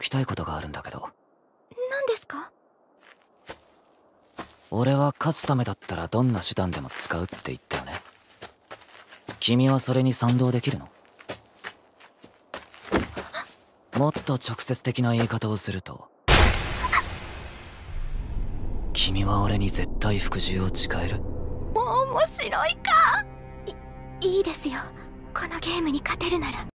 きたいことがあるんだけど何ですか俺は勝つためだったらどんな手段でも使うって言ったよね君はそれに賛同できるのもっと直接的な言い方をすると君は俺に絶対服従を誓える面白いかいいいですよこのゲームに勝てるなら